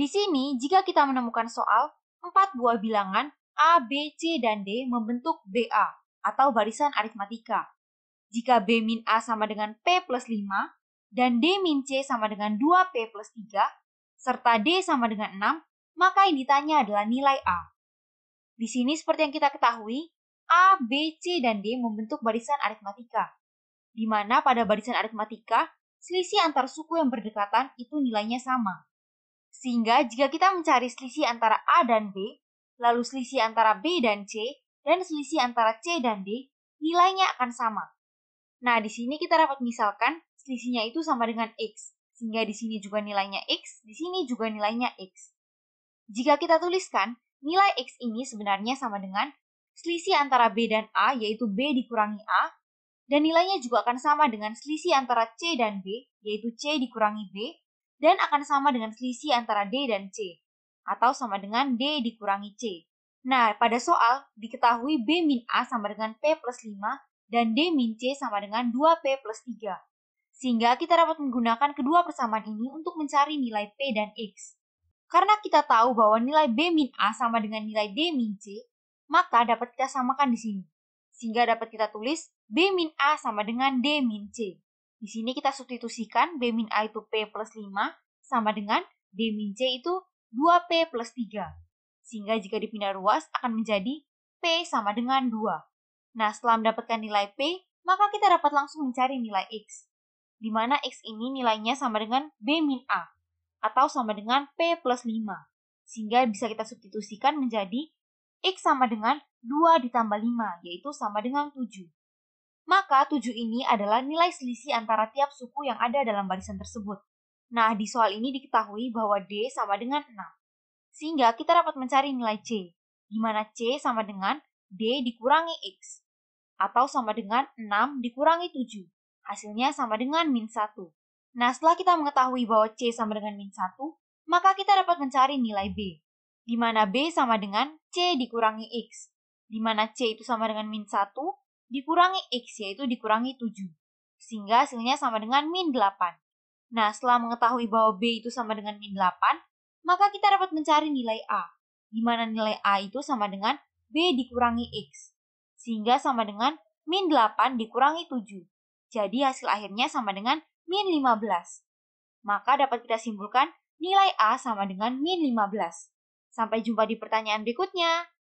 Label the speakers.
Speaker 1: Di sini, jika kita menemukan soal, empat buah bilangan A, B, C, dan D membentuk BA atau barisan aritmatika. Jika B min A sama dengan P plus 5, dan D min C sama dengan 2P plus 3, serta D sama dengan 6, maka yang ditanya adalah nilai A. Di sini seperti yang kita ketahui, A, B, C, dan D membentuk barisan aritmatika, di mana pada barisan aritmatika, selisih antar suku yang berdekatan itu nilainya sama. Sehingga jika kita mencari selisih antara A dan B, lalu selisih antara B dan C, dan selisih antara C dan D, nilainya akan sama. Nah, di sini kita dapat misalkan selisihnya itu sama dengan X, sehingga di sini juga nilainya X, di sini juga nilainya X. Jika kita tuliskan, nilai X ini sebenarnya sama dengan selisih antara B dan A, yaitu B dikurangi A, dan nilainya juga akan sama dengan selisih antara C dan B, yaitu C dikurangi B, dan akan sama dengan selisih antara D dan C, atau sama dengan D dikurangi C. Nah, pada soal diketahui B min A sama dengan P plus 5 dan D min C sama dengan 2P plus 3. Sehingga kita dapat menggunakan kedua persamaan ini untuk mencari nilai P dan X. Karena kita tahu bahwa nilai B min A sama dengan nilai D min C, maka dapat kita samakan di sini. Sehingga dapat kita tulis B min A sama dengan D min C. Di sini kita substitusikan B min A itu P plus 5 sama dengan B min C itu 2P plus 3. Sehingga jika dipindah ruas akan menjadi P sama dengan 2. Nah, setelah mendapatkan nilai P, maka kita dapat langsung mencari nilai X. Di mana X ini nilainya sama dengan B min A atau sama dengan P plus 5. Sehingga bisa kita substitusikan menjadi X sama dengan 2 ditambah 5, yaitu sama dengan 7. Maka tujuh ini adalah nilai selisih antara tiap suku yang ada dalam barisan tersebut. Nah, di soal ini diketahui bahwa D sama dengan 6. Sehingga kita dapat mencari nilai C, di mana C sama dengan D dikurangi X, atau sama dengan 6 dikurangi 7. Hasilnya sama dengan min 1. Nah, setelah kita mengetahui bahwa C sama dengan min 1, maka kita dapat mencari nilai B, di mana B sama dengan C dikurangi X, di mana C itu sama dengan min 1 dikurangi X yaitu dikurangi 7. Sehingga hasilnya sama dengan min 8. Nah, setelah mengetahui bahwa B itu sama dengan min 8, maka kita dapat mencari nilai A, di mana nilai A itu sama dengan B dikurangi X, sehingga sama dengan min 8 dikurangi 7. Jadi hasil akhirnya sama dengan min 15. Maka dapat kita simpulkan nilai A sama dengan min 15. Sampai jumpa di pertanyaan berikutnya.